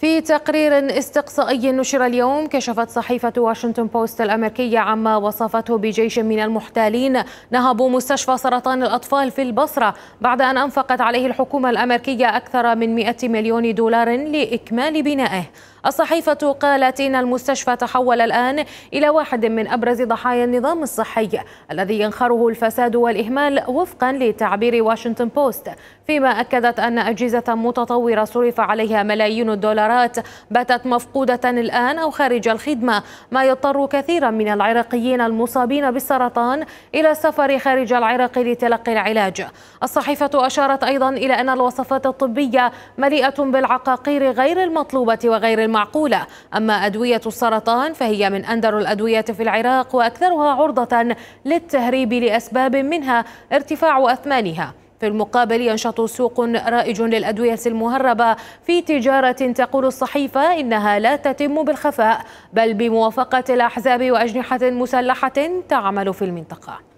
في تقرير استقصائي نشر اليوم كشفت صحيفة واشنطن بوست الأمريكية عما وصفته بجيش من المحتالين نهبوا مستشفى سرطان الأطفال في البصرة بعد أن أنفقت عليه الحكومة الأمريكية أكثر من 100 مليون دولار لإكمال بنائه الصحيفة قالت إن المستشفى تحول الآن إلى واحد من أبرز ضحايا النظام الصحي الذي ينخره الفساد والإهمال وفقا لتعبير واشنطن بوست فيما أكدت أن أجهزة متطورة صرف عليها ملايين الدولارات باتت مفقودة الآن أو خارج الخدمة ما يضطر كثيرا من العراقيين المصابين بالسرطان إلى السفر خارج العراق لتلقي العلاج الصحيفة أشارت أيضا إلى أن الوصفات الطبية مليئة بالعقاقير غير المطلوبة وغير المعقولة أما أدوية السرطان فهي من أندر الأدوية في العراق وأكثرها عرضة للتهريب لأسباب منها ارتفاع أثمانها في المقابل ينشط سوق رائج للأدوية المهربة في تجارة تقول الصحيفة إنها لا تتم بالخفاء بل بموافقة الأحزاب وأجنحة مسلحة تعمل في المنطقة